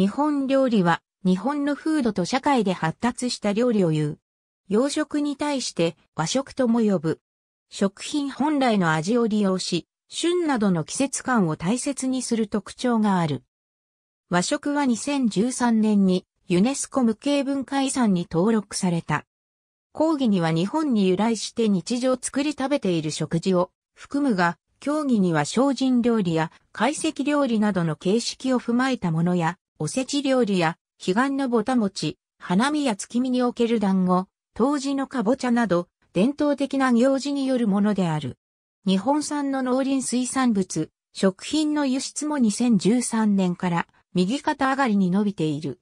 日本料理は日本の風土と社会で発達した料理を言う。洋食に対して和食とも呼ぶ。食品本来の味を利用し、旬などの季節感を大切にする特徴がある。和食は2013年にユネスコ無形文化遺産に登録された。講義には日本に由来して日常作り食べている食事を含むが、競技には精進料理や懐石料理などの形式を踏まえたものや、おせち料理や、彼岸のぼた餅、花見や月見における団子、当時のかぼちゃなど、伝統的な行事によるものである。日本産の農林水産物、食品の輸出も2013年から右肩上がりに伸びている。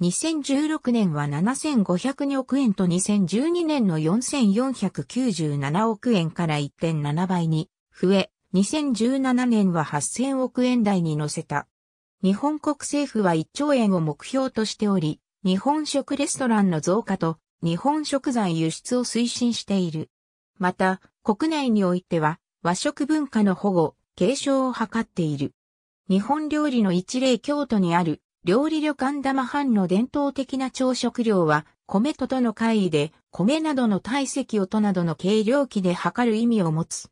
2016年は7502億円と2012年の4497億円から1.7倍に増え、2017年は8000億円台に乗せた。日本国政府は1兆円を目標としており、日本食レストランの増加と日本食材輸出を推進している。また、国内においては和食文化の保護、継承を図っている。日本料理の一例京都にある料理旅館玉藩の伝統的な朝食料は米ととの会議で米などの体積をとなどの計量器で測る意味を持つ。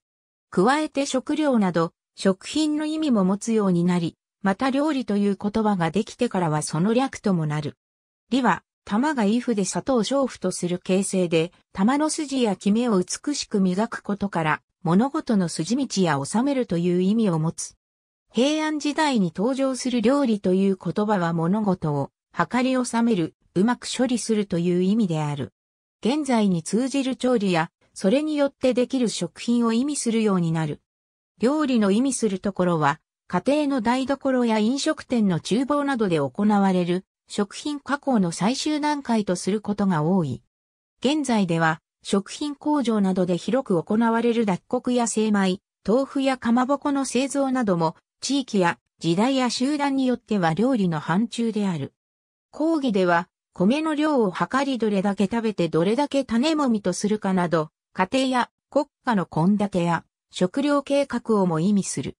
加えて食料など食品の意味も持つようになり、また料理という言葉ができてからはその略ともなる。理は、玉が衣服で砂糖小夫とする形成で、玉の筋やキメを美しく磨くことから、物事の筋道や収めるという意味を持つ。平安時代に登場する料理という言葉は物事を、計り収める、うまく処理するという意味である。現在に通じる調理や、それによってできる食品を意味するようになる。料理の意味するところは、家庭の台所や飲食店の厨房などで行われる食品加工の最終段階とすることが多い。現在では食品工場などで広く行われる脱穀や精米、豆腐やかまぼこの製造なども地域や時代や集団によっては料理の範疇である。講義では米の量を測りどれだけ食べてどれだけ種もみとするかなど家庭や国家の献立や食料計画をも意味する。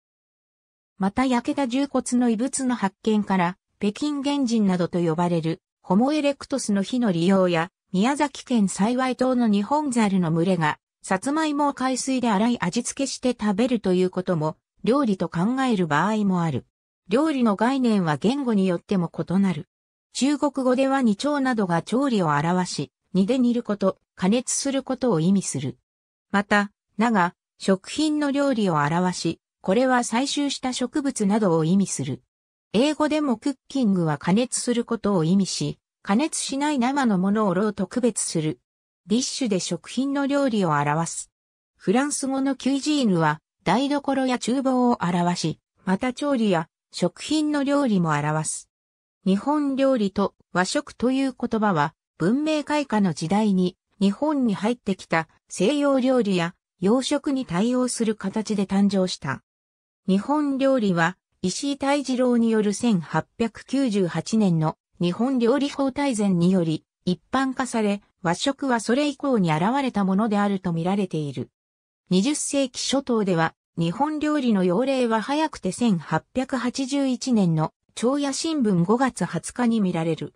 また焼けた重骨の遺物の発見から、北京原人などと呼ばれる、ホモエレクトスの火の利用や、宮崎県幸い島の日本ザルの群れが、サツマイモを海水で洗い味付けして食べるということも、料理と考える場合もある。料理の概念は言語によっても異なる。中国語では二丁などが調理を表し、煮で煮ること、加熱することを意味する。また、名が食品の料理を表し、これは採集した植物などを意味する。英語でもクッキングは加熱することを意味し、加熱しない生のものをローと区別する。ディッシュで食品の料理を表す。フランス語のキュイジーヌは台所や厨房を表し、また調理や食品の料理も表す。日本料理と和食という言葉は文明開化の時代に日本に入ってきた西洋料理や洋食に対応する形で誕生した。日本料理は、石井大二郎による1898年の日本料理法大全により一般化され、和食はそれ以降に現れたものであると見られている。20世紀初頭では、日本料理の要例は早くて1881年の朝野新聞5月20日に見られる。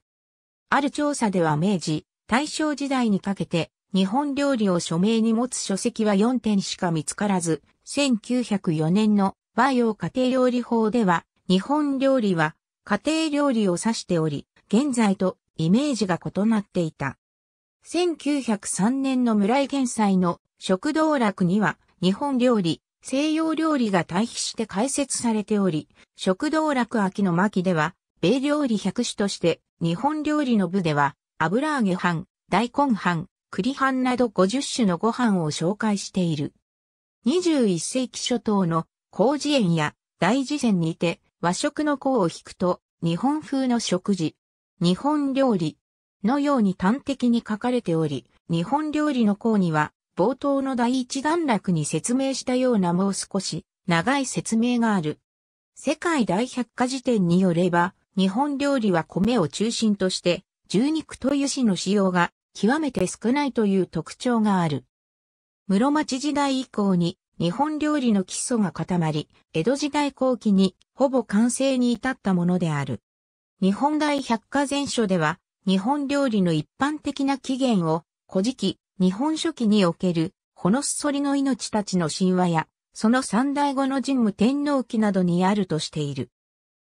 ある調査では明治、大正時代にかけて日本料理を署名に持つ書籍は4点しか見つからず、1904年の和洋家庭料理法では、日本料理は家庭料理を指しており、現在とイメージが異なっていた。1903年の村井県祭の食道楽には日本料理、西洋料理が対比して開設されており、食道楽秋の巻では、米料理百種として日本料理の部では、油揚げ飯、大根飯、栗飯など50種のご飯を紹介している。21世紀初頭の工事園や大事線にて和食の項を引くと日本風の食事、日本料理のように端的に書かれており、日本料理の項には冒頭の第一段落に説明したようなもう少し長い説明がある。世界大百科事典によれば、日本料理は米を中心として、牛肉と油脂の使用が極めて少ないという特徴がある。室町時代以降に日本料理の基礎が固まり、江戸時代後期にほぼ完成に至ったものである。日本大百科全書では、日本料理の一般的な起源を、古事記、日本書紀における、ほのすそりの命たちの神話や、その三代後の神武天皇記などにあるとしている。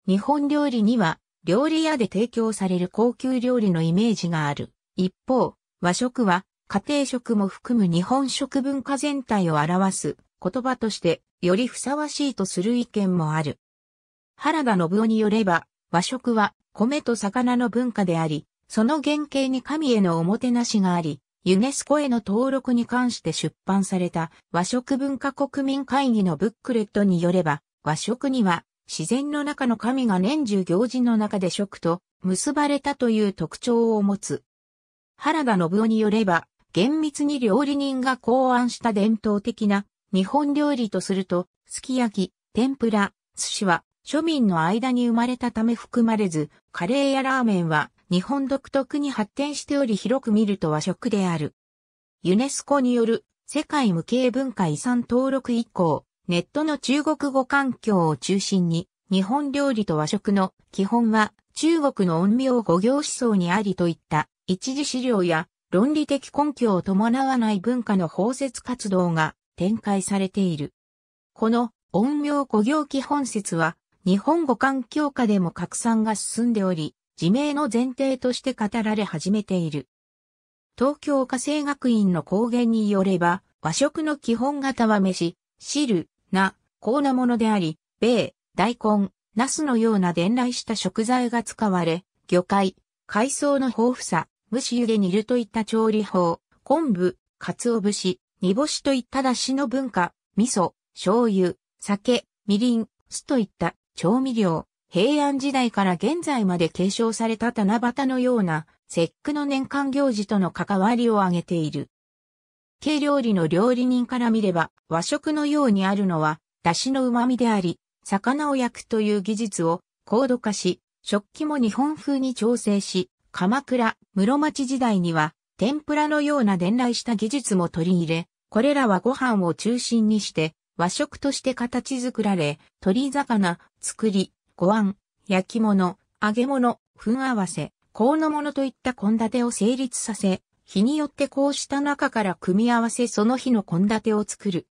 日本料理には、料理屋で提供される高級料理のイメージがある。一方、和食は、家庭食も含む日本食文化全体を表す言葉としてよりふさわしいとする意見もある。原田信夫によれば、和食は米と魚の文化であり、その原型に神へのおもてなしがあり、ユネスコへの登録に関して出版された和食文化国民会議のブックレットによれば、和食には自然の中の神が年中行事の中で食と結ばれたという特徴を持つ。原田信夫によれば、厳密に料理人が考案した伝統的な日本料理とすると、すき焼き、天ぷら、寿司は庶民の間に生まれたため含まれず、カレーやラーメンは日本独特に発展しており広く見ると和食である。ユネスコによる世界無形文化遺産登録以降、ネットの中国語環境を中心に、日本料理と和食の基本は中国の恩苗五行思想にありといった一次資料や論理的根拠を伴わない文化の包摂活動が展開されている。この音名古行基本説は日本語環境下でも拡散が進んでおり、自明の前提として語られ始めている。東京家政学院の講言によれば、和食の基本型は飯、汁、な、こうなものであり、米、大根、茄子のような伝来した食材が使われ、魚介、海藻の豊富さ、蒸し湯で煮るといった調理法、昆布、鰹節、煮干しといった出汁の文化、味噌、醤油、酒、みりん、酢といった調味料、平安時代から現在まで継承された七夕のような節句の年間行事との関わりを挙げている。軽料理の料理人から見れば和食のようにあるのは出汁の旨味であり、魚を焼くという技術を高度化し、食器も日本風に調整し、鎌倉、室町時代には天ぷらのような伝来した技術も取り入れ、これらはご飯を中心にして和食として形作られ、鶏魚、作り、ご飯、焼き物、揚げ物、粉合わせ、香の物といった献立を成立させ、日によってこうした中から組み合わせその日の献立を作る。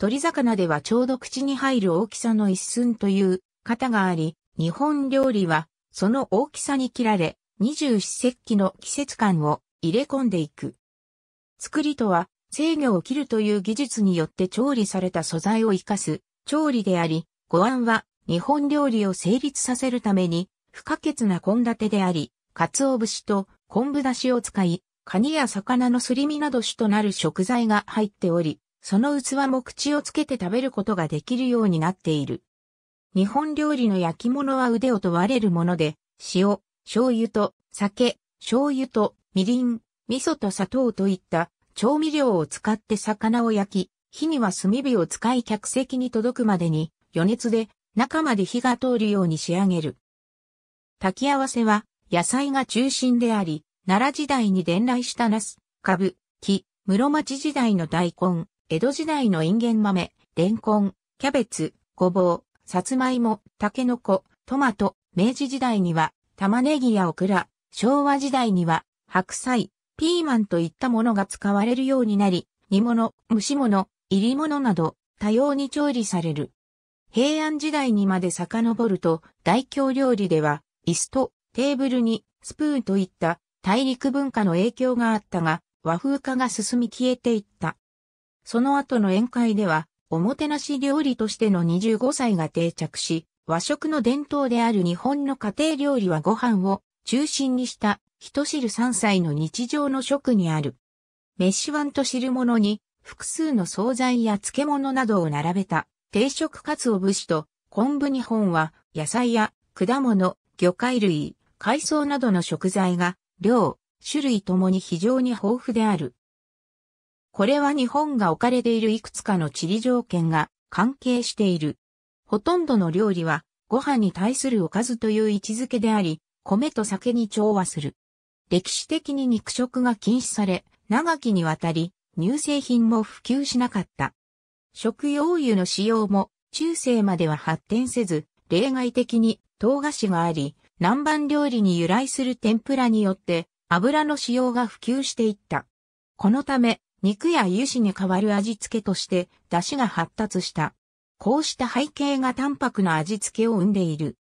鶏魚ではちょうど口に入る大きさの一寸という型があり、日本料理はその大きさに切られ、二十四節気の季節感を入れ込んでいく。作りとは、制御を切るという技術によって調理された素材を活かす、調理であり、ご案は、日本料理を成立させるために、不可欠な献立であり、鰹節と昆布だしを使い、カニや魚のすり身など主となる食材が入っており、その器も口をつけて食べることができるようになっている。日本料理の焼き物は腕を問われるもので、塩、醤油と酒、醤油とみりん、味噌と砂糖といった調味料を使って魚を焼き、火には炭火を使い客席に届くまでに余熱で中まで火が通るように仕上げる。炊き合わせは野菜が中心であり、奈良時代に伝来したナス、カブ、木、室町時代の大根、江戸時代のインゲン豆、レンコン、キャベツ、ごぼう、さつまいも、タケノコ、トマト、明治時代には玉ねぎやオクラ、昭和時代には白菜、ピーマンといったものが使われるようになり、煮物、蒸し物、入り物など多様に調理される。平安時代にまで遡ると、大京料理では、椅子とテーブルにスプーンといった大陸文化の影響があったが、和風化が進み消えていった。その後の宴会では、おもてなし料理としての25歳が定着し、和食の伝統である日本の家庭料理はご飯を中心にした人知る山菜の日常の食にある。飯碗と汁物に複数の惣菜や漬物などを並べた定食かつお節と昆布2本は野菜や果物、魚介類、海藻などの食材が量、種類ともに非常に豊富である。これは日本が置かれているいくつかの地理条件が関係している。ほとんどの料理はご飯に対するおかずという位置づけであり、米と酒に調和する。歴史的に肉食が禁止され、長きにわたり乳製品も普及しなかった。食用油の使用も中世までは発展せず、例外的に唐菓子があり、南蛮料理に由来する天ぷらによって油の使用が普及していった。このため、肉や油脂に代わる味付けとして、出汁が発達した。こうした背景が淡白な味付けを生んでいる。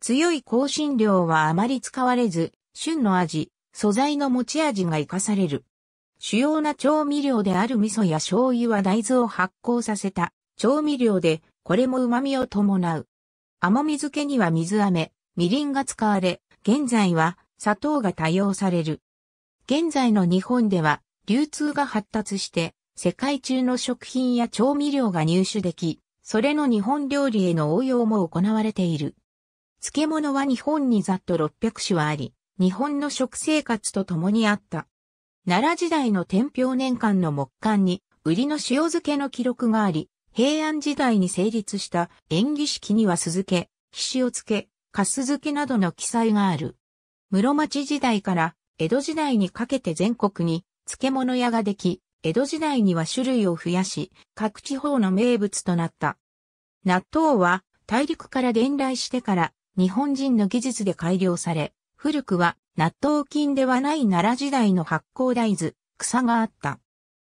強い香辛料はあまり使われず、旬の味、素材の持ち味が活かされる。主要な調味料である味噌や醤油は大豆を発酵させた調味料で、これも旨味を伴う。甘み漬けには水飴、みりんが使われ、現在は砂糖が多用される。現在の日本では流通が発達して、世界中の食品や調味料が入手でき、それの日本料理への応用も行われている。漬物は日本にざっと600種はあり、日本の食生活と共にあった。奈良時代の天平年間の木簡に、売りの塩漬けの記録があり、平安時代に成立した縁起式には酢漬け、皮塩漬け、粕漬けなどの記載がある。室町時代から江戸時代にかけて全国に漬物屋ができ、江戸時代には種類を増やし、各地方の名物となった。納豆は大陸から伝来してから日本人の技術で改良され、古くは納豆菌ではない奈良時代の発酵大豆、草があった。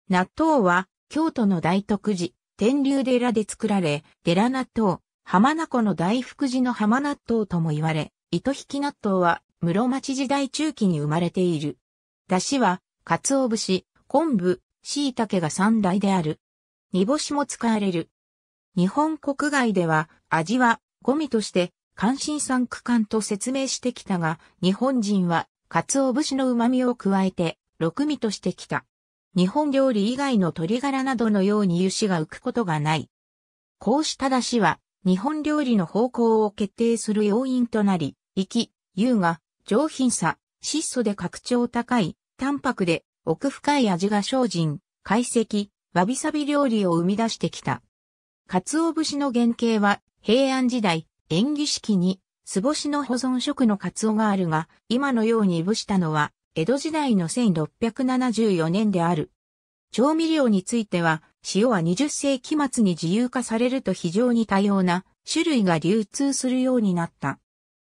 納豆は京都の大徳寺、天竜寺で作られ、寺納豆、浜名湖の大福寺の浜納豆とも言われ、糸引き納豆は室町時代中期に生まれている。出汁は、鰹節、昆布、椎茸が三大である。煮干しも使われる。日本国外では味はゴミとして関心産区間と説明してきたが、日本人は、鰹節の旨味を加えて、六味としてきた。日本料理以外の鶏ガラなどのように油脂が浮くことがない。こうしただしは、日本料理の方向を決定する要因となり、生き、優雅、上品さ、質素で格調高い、淡白で奥深い味が精進、解析、わびさび料理を生み出してきた。鰹節の原型は平安時代、演技式に、素干の保存食のカツオがあるが、今のようにいぶしたのは、江戸時代の1674年である。調味料については、塩は20世紀末に自由化されると非常に多様な種類が流通するようになった。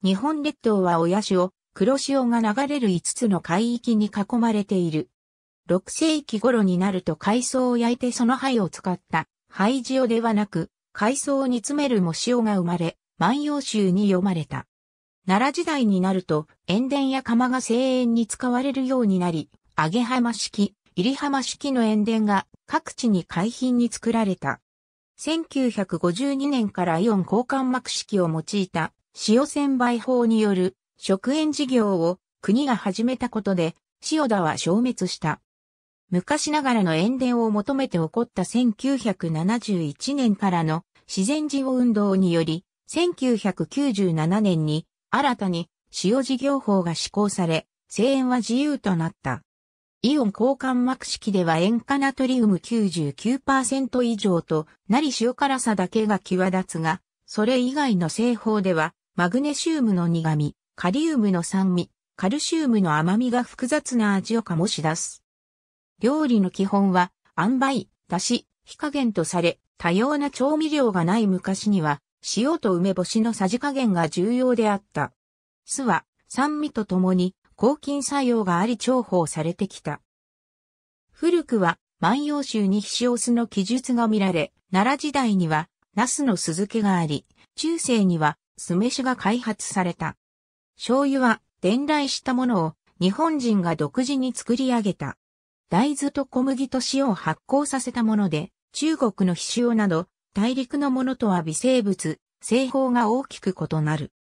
日本列島は親潮、黒潮が流れる5つの海域に囲まれている。6世紀頃になると海藻を焼いてその灰を使った、灰塩ではなく、海藻を煮詰める藻塩が生まれ、万葉集に読まれた。奈良時代になると、塩田や釜が声援に使われるようになり、揚げ浜式、入浜式の塩田が各地に海浜に作られた。1952年からイオン交換膜式を用いた塩専売法による食塩事業を国が始めたことで、塩田は消滅した。昔ながらの塩田を求めて起こった1971年からの自然事業運動により、1997年に新たに使用事業法が施行され、声援は自由となった。イオン交換膜式では塩化ナトリウム99%以上となり塩辛さだけが際立つが、それ以外の製法では、マグネシウムの苦味、カリウムの酸味、カルシウムの甘みが複雑な味を醸し出す。料理の基本は、塩梅、出汁、火加減とされ、多様な調味料がない昔には、塩と梅干しのさじ加減が重要であった。酢は酸味とともに抗菌作用があり重宝されてきた。古くは万葉集に必勝酢の記述が見られ、奈良時代には茄子の酢漬けがあり、中世には酢飯が開発された。醤油は伝来したものを日本人が独自に作り上げた。大豆と小麦と塩を発酵させたもので、中国の必勝など大陸のものとは微生物、製法が大きく異なる。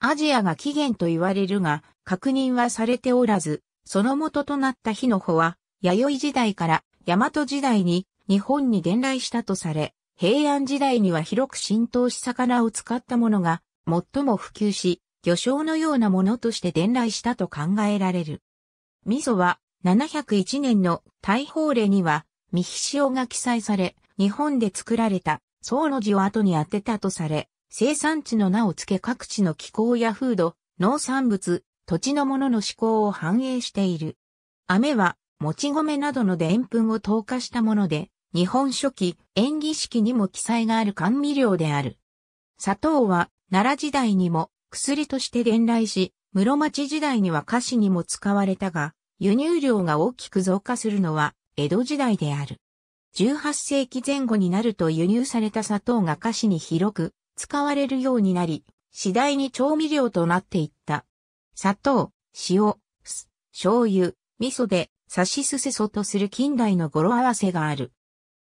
アジアが起源と言われるが、確認はされておらず、その元となった火の穂は、弥生時代から大和時代に日本に伝来したとされ、平安時代には広く浸透し魚を使ったものが最も普及し、魚醤のようなものとして伝来したと考えられる。味噌は701年の大法令には、三ひ塩が記載され、日本で作られた僧の字を後に当てたとされ、生産地の名を付け各地の気候や風土、農産物、土地のものの思考を反映している。飴は、もち米などのでんぷんを投下したもので、日本書紀、演技式にも記載がある甘味料である。砂糖は、奈良時代にも薬として伝来し、室町時代には菓子にも使われたが、輸入量が大きく増加するのは江戸時代である。18世紀前後になると輸入された砂糖が菓子に広く使われるようになり、次第に調味料となっていった。砂糖、塩、酢、醤油、味噌で、さしすせそとする近代の語呂合わせがある。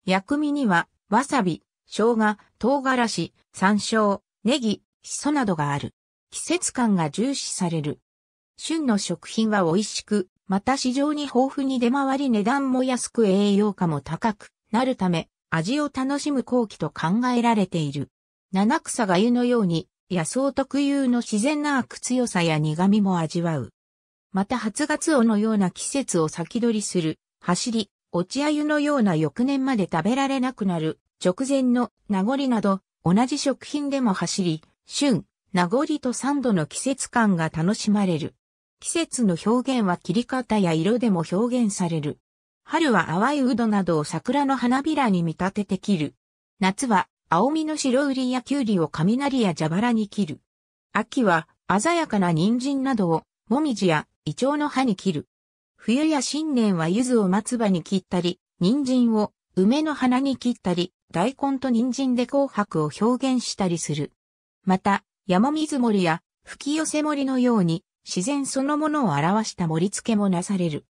薬味には、わさび、生姜、唐辛子、山椒、ネギ、シソなどがある。季節感が重視される。旬の食品は美味しく、また市場に豊富に出回り値段も安く栄養価も高く、なるため、味を楽しむ後期と考えられている。七草が湯のように、野草特有の自然な悪強さや苦味も味わう。また初月尾のような季節を先取りする、走り、落鮎のような翌年まで食べられなくなる、直前の名残など、同じ食品でも走り、旬、名残と三度の季節感が楽しまれる。季節の表現は切り方や色でも表現される。春は淡いウドなどを桜の花びらに見立てて切る。夏は青みの白瓜やキュウリを雷や蛇腹に切る。秋は鮮やかな人参などをもみじやイチョウの葉に切る。冬や新年は柚子を松葉に切ったり、人参を梅の花に切ったり、大根と人参で紅白を表現したりする。また、山水森や吹き寄せ森のように自然そのものを表した盛り付けもなされる。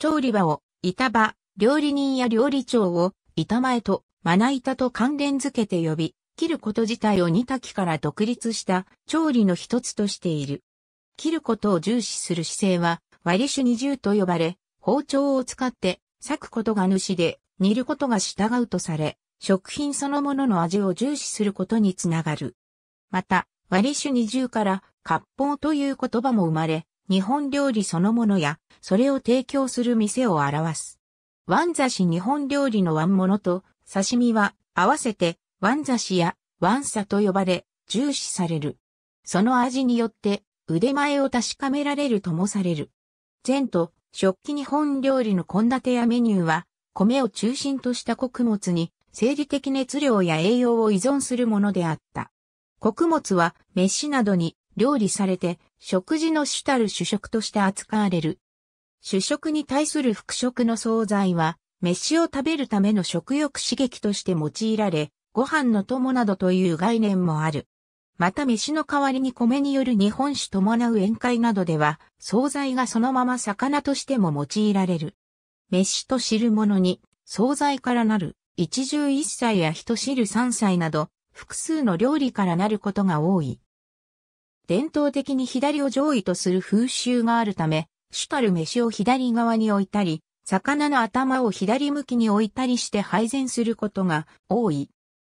調理場を板場、料理人や料理長を、板前と、まな板と関連づけて呼び、切ること自体を煮炊きから独立した調理の一つとしている。切ることを重視する姿勢は、割り種二重と呼ばれ、包丁を使って、裂くことが主で、煮ることが従うとされ、食品そのものの味を重視することにつながる。また、割り種二重から、割烹という言葉も生まれ、日本料理そのものや、それを提供する店を表す。ワンザシ日本料理のワンものと、刺身は、合わせて、ワンザシや、ワンサと呼ばれ、重視される。その味によって、腕前を確かめられるともされる。前途、食器日本料理の献立やメニューは、米を中心とした穀物に、生理的熱量や栄養を依存するものであった。穀物は、飯などに料理されて、食事の主たる主食として扱われる。主食に対する副食の惣菜は、飯を食べるための食欲刺激として用いられ、ご飯の友などという概念もある。また飯の代わりに米による日本酒伴う宴会などでは、惣菜がそのまま魚としても用いられる。飯と汁物に、惣菜からなる、一汁一菜や一汁三菜など、複数の料理からなることが多い。伝統的に左を上位とする風習があるため、主たる飯を左側に置いたり、魚の頭を左向きに置いたりして配膳することが多い。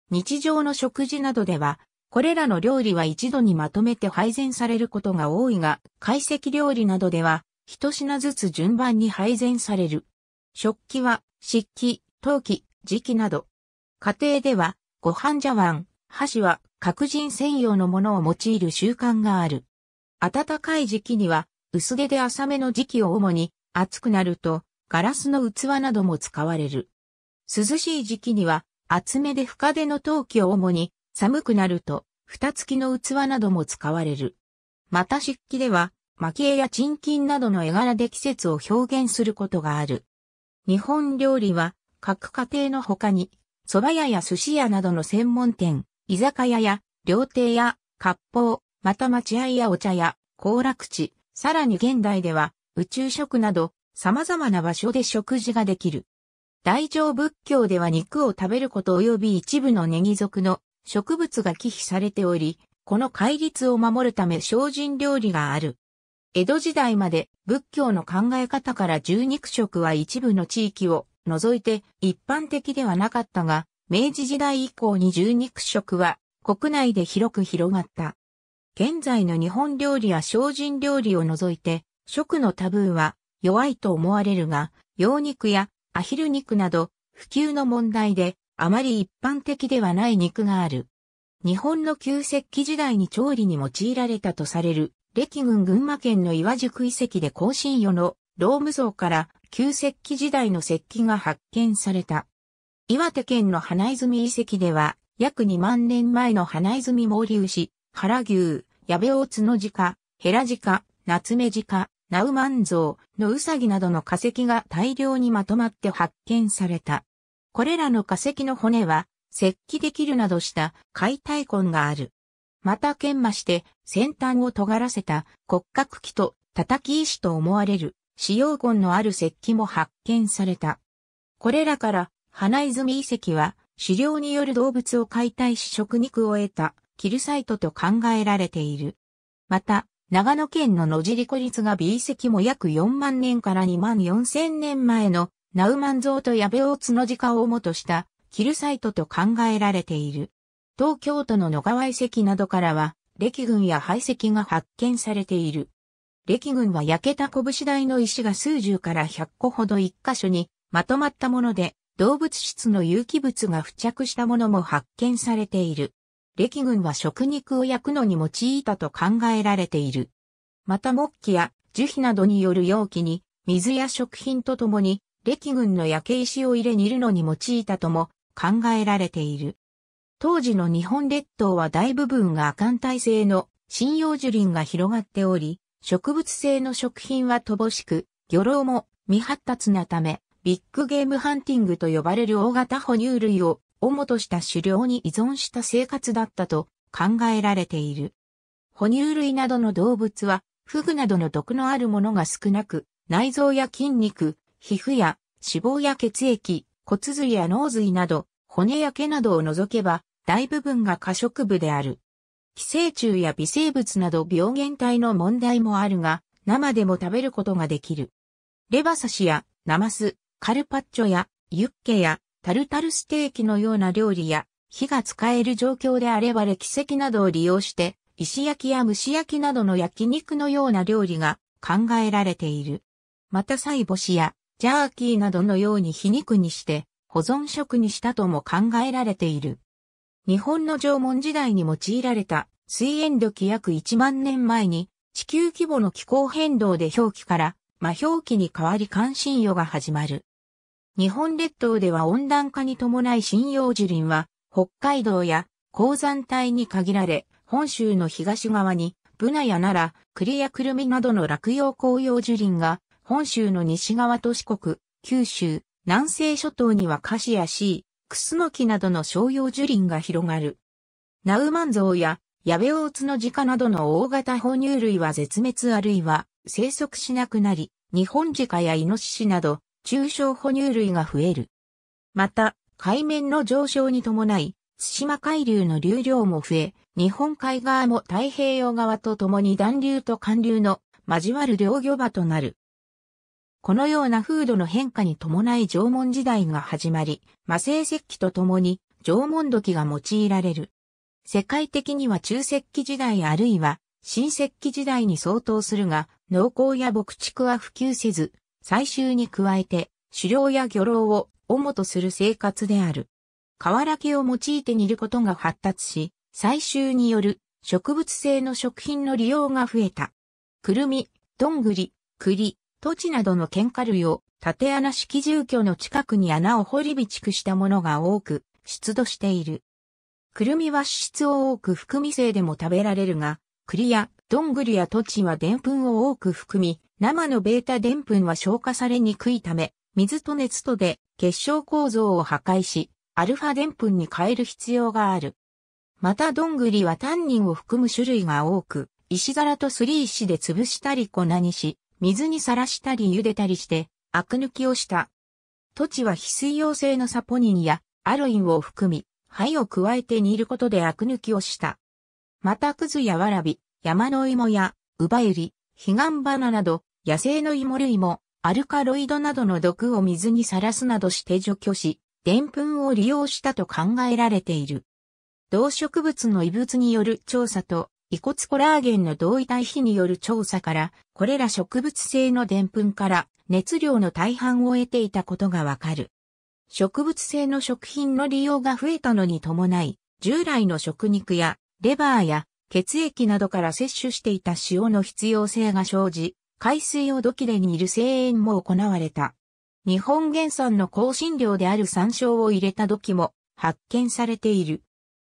日常の食事などでは、これらの料理は一度にまとめて配膳されることが多いが、懐石料理などでは、一品ずつ順番に配膳される。食器は、漆器、陶器、磁器など。家庭では、ご飯茶碗、箸は、各人専用のものを用いる習慣がある。暖かい時期には、薄手で浅めの時期を主に、暑くなると、ガラスの器なども使われる。涼しい時期には、厚めで深手の陶器を主に、寒くなると、蓋付きの器なども使われる。また漆器では、蒔絵や沈金などの絵柄で季節を表現することがある。日本料理は、各家庭の他に、蕎麦屋や寿司屋などの専門店、居酒屋や、料亭や、割烹、また待合やお茶や、行楽地、さらに現代では、宇宙食など、様々な場所で食事ができる。大乗仏教では肉を食べること及び一部のネギ属の植物が忌避されており、この戒律を守るため精進料理がある。江戸時代まで仏教の考え方から十肉食は一部の地域を除いて一般的ではなかったが、明治時代以降に十肉食は国内で広く広がった。現在の日本料理や精進料理を除いて、食のタブーは弱いと思われるが、羊肉やアヒル肉など普及の問題であまり一般的ではない肉がある。日本の旧石器時代に調理に用いられたとされる、歴軍群馬県の岩宿遺跡で更新魚のローム像から旧石器時代の石器が発見された。岩手県の花泉遺跡では、約2万年前の花泉毛流氏、原牛、矢部大津の鹿、ヘラ鹿、夏目鹿、ナウマンゾウのウサギなどの化石が大量にまとまって発見された。これらの化石の骨は、石器できるなどした解体痕がある。また研磨して先端を尖らせた骨格器と叩き石と思われる使用痕のある石器も発見された。これらから花泉遺跡は、狩猟による動物を解体し食肉を得た、キルサイトと考えられている。また、長野県の野尻孤立が美遺跡も約4万年から2万4千年前のナウマン像と矢部の角鹿をもとしたキルサイトと考えられている。東京都の野川遺跡などからは、歴群や排石が発見されている。歴群は焼けた拳台の石が数十から100個ほど一箇所にまとまったもので、動物質の有機物が付着したものも発見されている。歴群は食肉を焼くのに用いたと考えられている。また木器や樹皮などによる容器に水や食品とともに歴群の焼け石を入れ煮るのに用いたとも考えられている。当時の日本列島は大部分が亜寒帯性の針葉樹林が広がっており、植物性の食品は乏しく、魚老も未発達なため、ビッグゲームハンティングと呼ばれる大型哺乳類を主とした狩猟に依存した生活だったと考えられている。哺乳類などの動物は、フグなどの毒のあるものが少なく、内臓や筋肉、皮膚や脂肪や血液、骨髄や脳髄など、骨や毛などを除けば、大部分が過食部である。寄生虫や微生物など病原体の問題もあるが、生でも食べることができる。レバ刺しやナマス、カルパッチョやユッケやタルタルステーキのような料理や火が使える状況であれば歴石などを利用して石焼きや蒸し焼きなどの焼肉のような料理が考えられている。また菜シやジャーキーなどのように皮肉にして保存食にしたとも考えられている。日本の縄文時代に用いられた水塩土器約1万年前に地球規模の気候変動で表記から魔表記に変わり関心与が始まる。日本列島では温暖化に伴い針葉樹林は北海道や高山帯に限られ、本州の東側にブナやナラ、クリやクルミなどの落葉紅葉樹林が本州の西側と四国、九州、南西諸島にはカシやシー、クスノキなどの商用樹林が広がる。ナウマンゾウやヤベオオツノジカなどの大型哺乳類は絶滅あるいは生息しなくなり、日本ジカやイノシシなど中小哺乳類が増える。また、海面の上昇に伴い、対馬海流の流量も増え、日本海側も太平洋側と共に暖流と寒流の交わる両魚場となる。このような風土の変化に伴い縄文時代が始まり、魔性石器と共に縄文土器が用いられる。世界的には中石器時代あるいは新石器時代に相当するが、農耕や牧畜は普及せず、採集に加えて、狩猟や漁労を主とする生活である。瓦木を用いて煮ることが発達し、採集による植物性の食品の利用が増えた。くるみ、どんぐり、栗、土地などの喧嘩類を縦穴式住居の近くに穴を掘り備蓄したものが多く出土している。くるみは脂質を多く含み性でも食べられるが、栗やどんぐりや土地はぷんを多く含み、生のベータデンプンは消化されにくいため、水と熱とで結晶構造を破壊し、アルファデンプンに変える必要がある。また、どんぐりはタンニンを含む種類が多く、石皿とすり石で潰したり粉にし、水にさらしたり茹でたりして、アク抜きをした。土地は非水溶性のサポニンやアロインを含み、灰を加えて煮ることでアク抜きをした。また、クズやわらび、山の芋や、ウバユリ、ヒガンバナなど、野生の芋類もアルカロイドなどの毒を水にさらすなどして除去し、デンプンを利用したと考えられている。動植物の異物による調査と、遺骨コラーゲンの同位体比による調査から、これら植物性のでんぷんから熱量の大半を得ていたことがわかる。植物性の食品の利用が増えたのに伴い、従来の食肉やレバーや血液などから摂取していた塩の必要性が生じ、海水を土器で煮る声援も行われた。日本原産の香辛料である山椒を入れた土器も発見されている。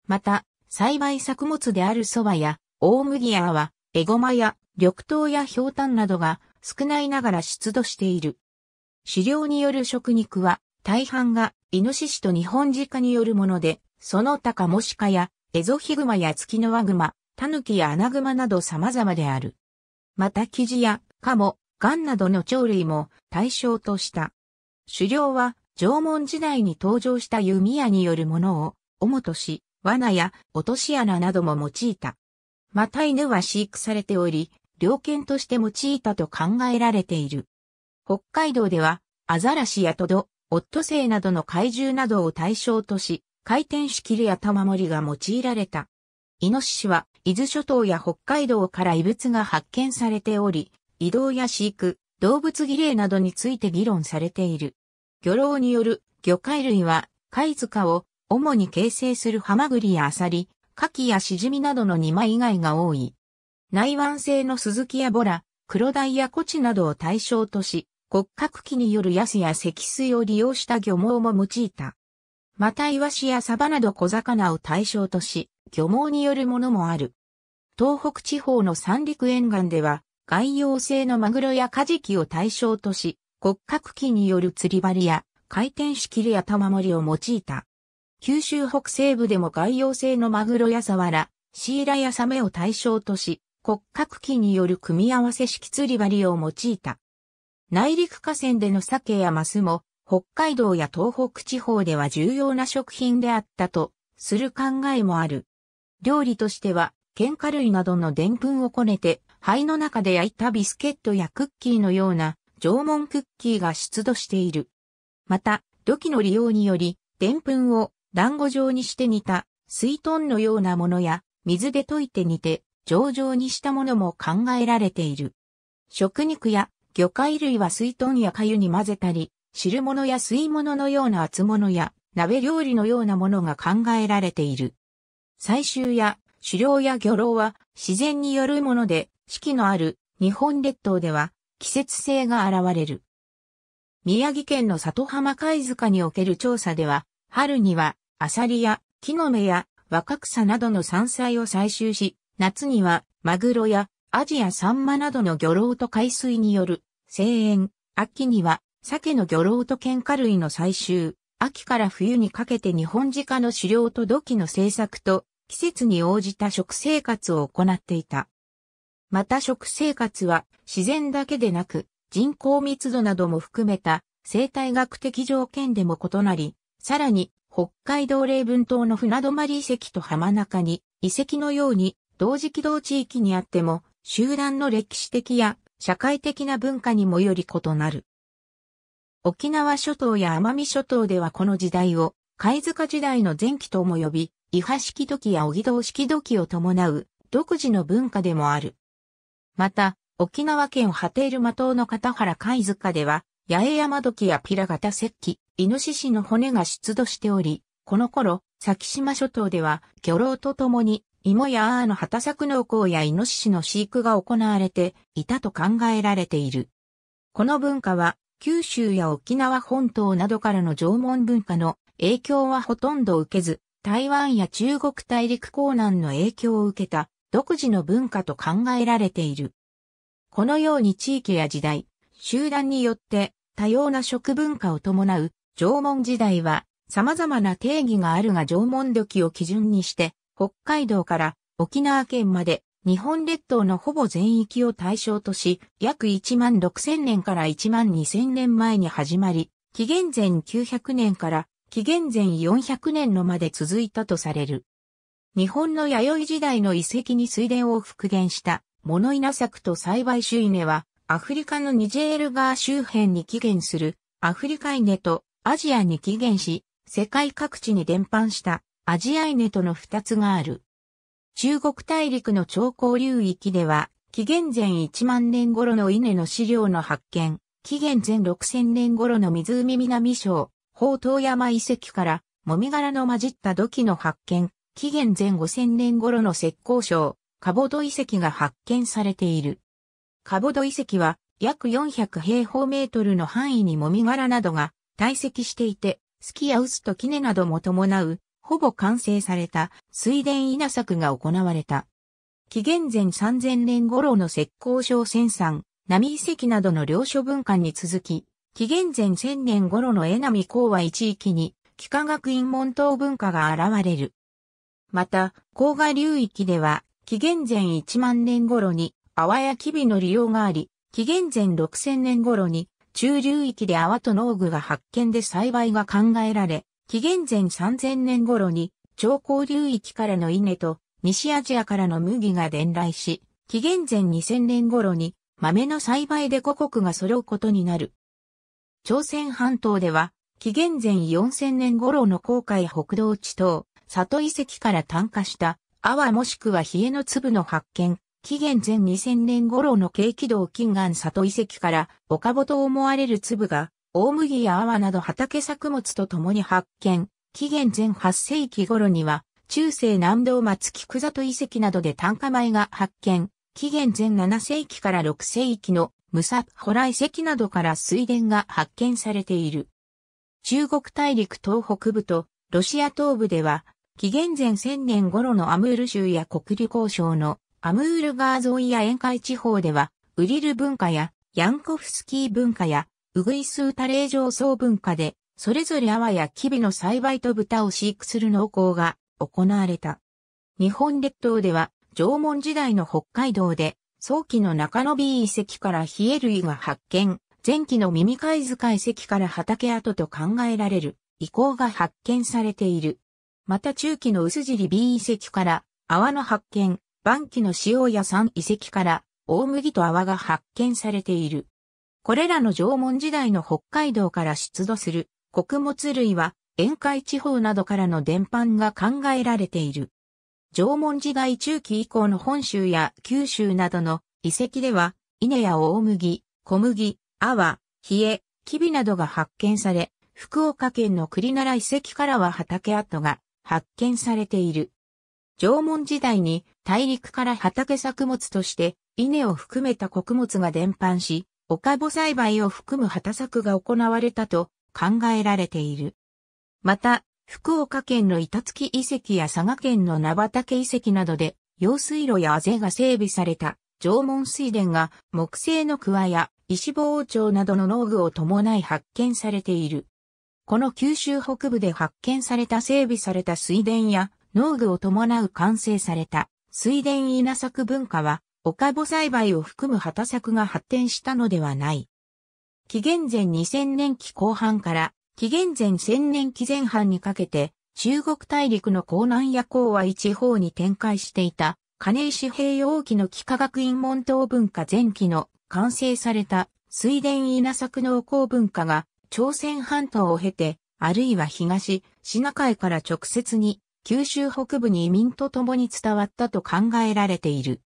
また、栽培作物である蕎麦や大麦やは、エゴマや緑豆や氷炭などが少ないながら出土している。狩猟による食肉は大半がイノシシと日本鹿によるもので、その他カモシカやエゾヒグマやツキノワグマ、タヌキやアナグマなど様々である。また生地やカモ、ガンなどの鳥類も対象とした。狩猟は縄文時代に登場した弓矢によるものを主とし、罠や落とし穴なども用いた。また犬は飼育されており、猟犬として用いたと考えられている。北海道では、アザラシやトド、オットセイなどの怪獣などを対象とし、回転りや玉森が用いられた。イノシシは、伊豆諸島や北海道から異物が発見されており、移動や飼育、動物儀礼などについて議論されている。漁労による魚介類は、貝塚を主に形成するハマグリやアサリ、カキやシジミなどの2枚以外が多い。内湾性のスズキやボラ、黒ダイやコチなどを対象とし、骨格器によるヤスや積水を利用した漁網も用いた。またイワシやサバなど小魚を対象とし、漁網によるものもある。東北地方の三陸沿岸では、外洋性のマグロやカジキを対象とし、骨格器による釣り針や回転式や玉盛りを用いた。九州北西部でも外洋性のマグロやサワラ、シイラやサメを対象とし、骨格器による組み合わせ式釣り針を用いた。内陸河川での鮭やマスも、北海道や東北地方では重要な食品であったと、する考えもある。料理としては、喧嘩類などの澱粉をこねて、灰の中で焼いたビスケットやクッキーのような縄文クッキーが出土している。また、土器の利用により、でんぷんを団子状にして煮た水豚のようなものや、水で溶いて煮て、上々にしたものも考えられている。食肉や魚介類は水豚や粥に混ぜたり、汁物や吸い物のような厚物や鍋料理のようなものが考えられている。採集や狩猟や漁労は自然によるもので四季のある日本列島では季節性が現れる。宮城県の里浜貝塚における調査では、春にはアサリや木の芽や若草などの山菜を採集し、夏にはマグロやアジやサンマなどの魚老と海水による声援、秋には鮭の魚老と喧嘩類の採集、秋から冬にかけて日本鹿の狩猟と土器の製作と季節に応じた食生活を行っていた。また食生活は自然だけでなく人口密度なども含めた生態学的条件でも異なり、さらに北海道霊文島の船泊遺跡と浜中に遺跡のように同時軌道地域にあっても集団の歴史的や社会的な文化にもより異なる。沖縄諸島や奄美諸島ではこの時代を貝塚時代の前期とも呼び、伊波式土器や小木道式土器を伴う独自の文化でもある。また、沖縄県波テール間島の片原貝塚では、八重山時やピラ型石器、イノシシの骨が出土しており、この頃、先島諸島では、漁労とともに、芋やアーの畑作農耕やイノシシの飼育が行われていたと考えられている。この文化は、九州や沖縄本島などからの縄文文化の影響はほとんど受けず、台湾や中国大陸港南の影響を受けた独自の文化と考えられている。このように地域や時代、集団によって多様な食文化を伴う縄文時代は様々な定義があるが縄文時を基準にして北海道から沖縄県まで日本列島のほぼ全域を対象とし、約1万6000年から1万2000年前に始まり、紀元前900年から紀元前400年のまで続いたとされる。日本の弥生時代の遺跡に水田を復元したモノイナ作と栽培種稲は、アフリカのニジェール川周辺に起源するアフリカ稲とアジアに起源し、世界各地に伝播したアジア稲との二つがある。中国大陸の長江流域では、紀元前1万年頃の稲の資料の発見、紀元前6000年頃の湖南省、宝刀山遺跡から、もみ殻の混じった土器の発見、紀元前5000年頃の石膏省、カボド遺跡が発見されている。カボド遺跡は約400平方メートルの範囲にもみ殻などが堆積していて、スキやウスとキネなども伴う、ほぼ完成された水田稲作が行われた。紀元前3000年頃の石膏省戦山、波遺跡などの領書文化に続き、紀元前1000年頃の江波港和一域に、幾何学院門島文化が現れる。また、黄河流域では、紀元前1万年頃に、泡や木々の利用があり、紀元前6000年頃に、中流域で泡と農具が発見で栽培が考えられ、紀元前3000年頃に、長江流域からの稲と、西アジアからの麦が伝来し、紀元前2000年頃に、豆の栽培で五国が揃うことになる。朝鮮半島では、紀元前4000年頃の航海北道地等、里遺跡から炭化した泡もしくは冷えの粒の発見、紀元前2000年頃の軽軌道近岸里遺跡から岡本と思われる粒が大麦や泡など畑作物と共に発見、紀元前8世紀頃には中世南道松菊里遺跡などで炭化米が発見、紀元前7世紀から6世紀のムサホラ遺跡などから水田が発見されている。中国大陸東北部とロシア東部では紀元前1000年頃のアムール州や国立交渉のアムール川沿いや沿海地方では、ウリル文化やヤンコフスキー文化やウグイスータレー上層文化で、それぞれアワやキビの栽培と豚を飼育する農耕が行われた。日本列島では縄文時代の北海道で早期の中野 B 遺跡からヒエ類が発見、前期の耳貝塚遺跡から畑跡と考えられる遺構が発見されている。また中期の薄尻 B 遺跡から、泡の発見、晩期の塩屋さん遺跡から、大麦と泡が発見されている。これらの縄文時代の北海道から出土する穀物類は、沿海地方などからの伝播が考えられている。縄文時代中期以降の本州や九州などの遺跡では、稲や大麦、小麦、泡、冷え、キビなどが発見され、福岡県の栗奈良遺跡からは畑跡が発見されている。縄文時代に大陸から畑作物として稲を含めた穀物が伝播し、岡母栽培を含む畑作が行われたと考えられている。また、福岡県の板付遺跡や佐賀県の名畑遺跡などで、用水路やあぜが整備された縄文水田が木製の桑や石包丁などの農具を伴い発見されている。この九州北部で発見された整備された水田や農具を伴う完成された水田稲作文化は、岡母栽培を含む畑作が発展したのではない。紀元前2000年期後半から紀元前1000年期前半にかけて、中国大陸の江南や江は一方に展開していた、金石平洋期の幾何学院門等文化前期の完成された水田稲作農耕文化が朝鮮半島を経て、あるいは東、シナ海から直接に、九州北部に移民と共に伝わったと考えられている。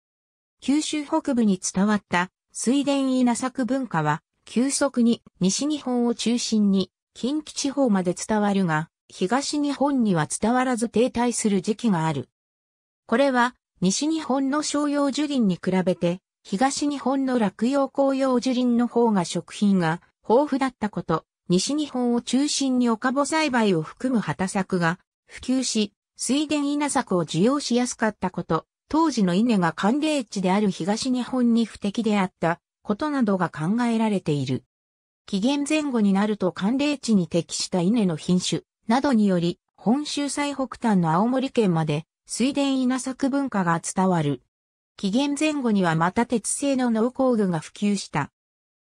九州北部に伝わった水田稲作文化は、急速に西日本を中心に近畿地方まで伝わるが、東日本には伝わらず停滞する時期がある。これは、西日本の商用樹林に比べて、東日本の落葉紅葉樹林の方が食品が豊富だったこと、西日本を中心に岡穂栽培を含む畑作が普及し、水田稲作を需要しやすかったこと、当時の稲が寒冷地である東日本に不適であったことなどが考えられている。紀元前後になると寒冷地に適した稲の品種などにより、本州最北端の青森県まで水田稲作文化が伝わる。紀元前後にはまた鉄製の農工具が普及した。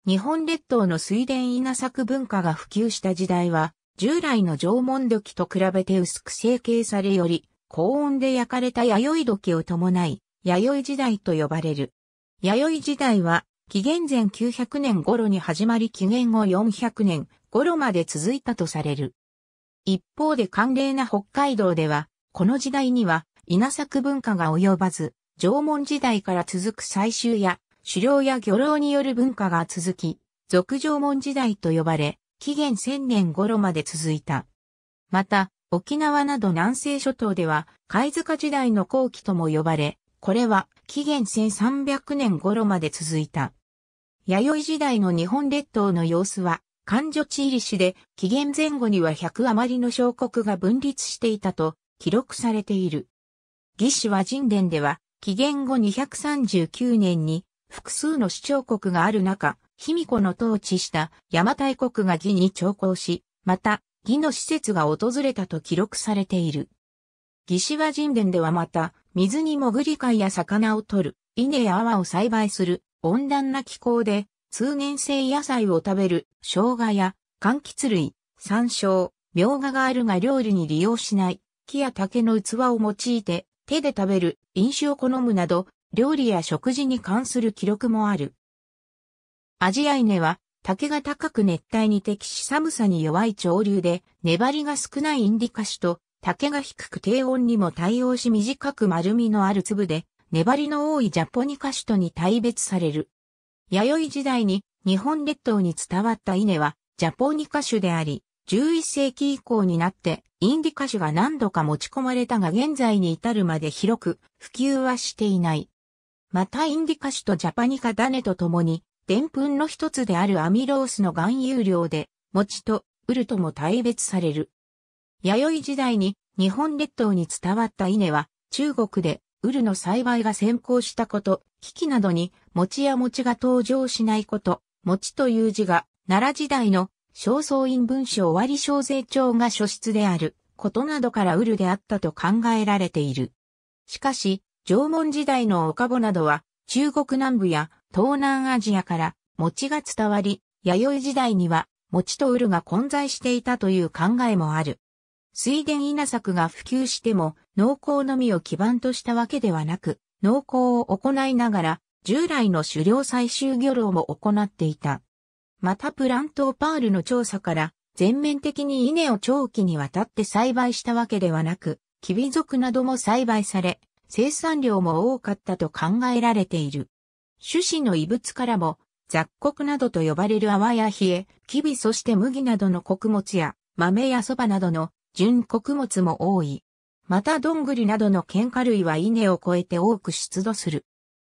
日本列島の水田稲作文化が普及した時代は、従来の縄文土器と比べて薄く成形されより、高温で焼かれた弥生土器を伴い、弥生時代と呼ばれる。弥生時代は、紀元前900年頃に始まり紀元後400年頃まで続いたとされる。一方で寒冷な北海道では、この時代には稲作文化が及ばず、縄文時代から続く採集や狩猟や漁労による文化が続き、俗縄文時代と呼ばれ、紀元千年頃まで続いた。また、沖縄など南西諸島では、貝塚時代の後期とも呼ばれ、これは紀元1300年頃まで続いた。弥生時代の日本列島の様子は、漢女地入り市で、紀元前後には100余りの小国が分立していたと記録されている。義士は神殿では、紀元後239年に複数の主張国がある中、卑弥呼の統治した邪馬台国が義に徴工し、また、義の施設が訪れたと記録されている。義士は神殿ではまた、水に潜り貝や魚を取る、稲や泡を栽培する、温暖な気候で、通年性野菜を食べる、生姜や、柑橘類、山椒、苗ががあるが料理に利用しない、木や竹の器を用いて、手で食べる、飲酒を好むなど、料理や食事に関する記録もある。アジアイネは竹が高く熱帯に適し寒さに弱い潮流で粘りが少ないインディカ種と竹が低く低温にも対応し短く丸みのある粒で粘りの多いジャポニカ種とに大別される。弥生時代に日本列島に伝わった稲はジャポニカ種であり、11世紀以降になってインディカ種が何度か持ち込まれたが現在に至るまで広く普及はしていない。またインディカ種とジャパニカ種とともに、澱粉の一つであるアミロースの含有量で、餅とウルとも大別される。弥生時代に日本列島に伝わった稲は、中国でウルの栽培が先行したこと、危機などに餅や餅が登場しないこと、餅という字が、奈良時代の正倉院文書終わり小税帳が書出であることなどからウルであったと考えられている。しかし、縄文時代のおかぼなどは、中国南部や東南アジアから餅が伝わり、弥生時代には餅とウルが混在していたという考えもある。水田稲作が普及しても農耕のみを基盤としたわけではなく、農耕を行いながら従来の狩猟採集漁労も行っていた。またプラントパールの調査から全面的に稲を長期にわたって栽培したわけではなく、キビ族なども栽培され、生産量も多かったと考えられている。種子の異物からも雑穀などと呼ばれる泡や冷え、キビそして麦などの穀物や豆や蕎麦などの純穀物も多い。またどんぐりなどの喧嘩類は稲を越えて多く出土する。